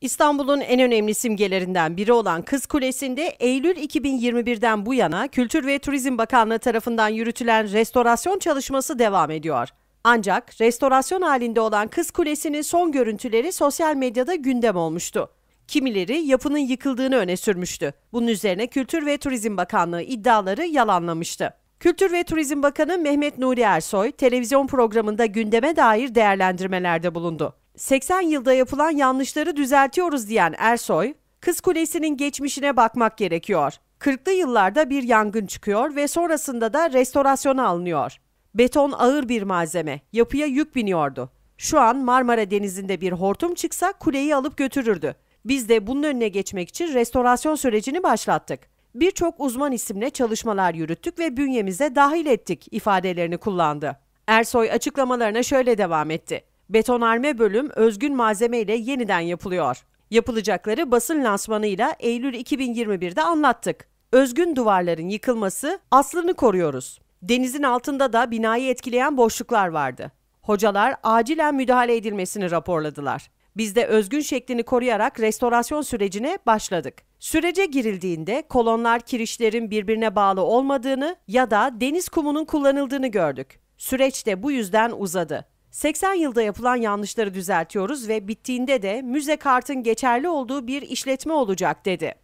İstanbul'un en önemli simgelerinden biri olan Kız Kulesi'nde Eylül 2021'den bu yana Kültür ve Turizm Bakanlığı tarafından yürütülen restorasyon çalışması devam ediyor. Ancak restorasyon halinde olan Kız Kulesi'nin son görüntüleri sosyal medyada gündem olmuştu. Kimileri yapının yıkıldığını öne sürmüştü. Bunun üzerine Kültür ve Turizm Bakanlığı iddiaları yalanlamıştı. Kültür ve Turizm Bakanı Mehmet Nuri Ersoy televizyon programında gündeme dair değerlendirmelerde bulundu. 80 yılda yapılan yanlışları düzeltiyoruz diyen Ersoy, Kız Kulesi'nin geçmişine bakmak gerekiyor. 40'lı yıllarda bir yangın çıkıyor ve sonrasında da restorasyona alınıyor. Beton ağır bir malzeme, yapıya yük biniyordu. Şu an Marmara Denizi'nde bir hortum çıksa kuleyi alıp götürürdü. Biz de bunun önüne geçmek için restorasyon sürecini başlattık. Birçok uzman isimle çalışmalar yürüttük ve bünyemize dahil ettik ifadelerini kullandı. Ersoy açıklamalarına şöyle devam etti. Betonarme bölüm özgün malzeme ile yeniden yapılıyor. Yapılacakları basın lansmanıyla Eylül 2021'de anlattık. Özgün duvarların yıkılması aslını koruyoruz. Denizin altında da binayı etkileyen boşluklar vardı. Hocalar acilen müdahale edilmesini raporladılar. Biz de özgün şeklini koruyarak restorasyon sürecine başladık. Sürece girildiğinde kolonlar kirişlerin birbirine bağlı olmadığını ya da deniz kumunun kullanıldığını gördük. Süreç de bu yüzden uzadı. 80 yılda yapılan yanlışları düzeltiyoruz ve bittiğinde de müze kartın geçerli olduğu bir işletme olacak dedi.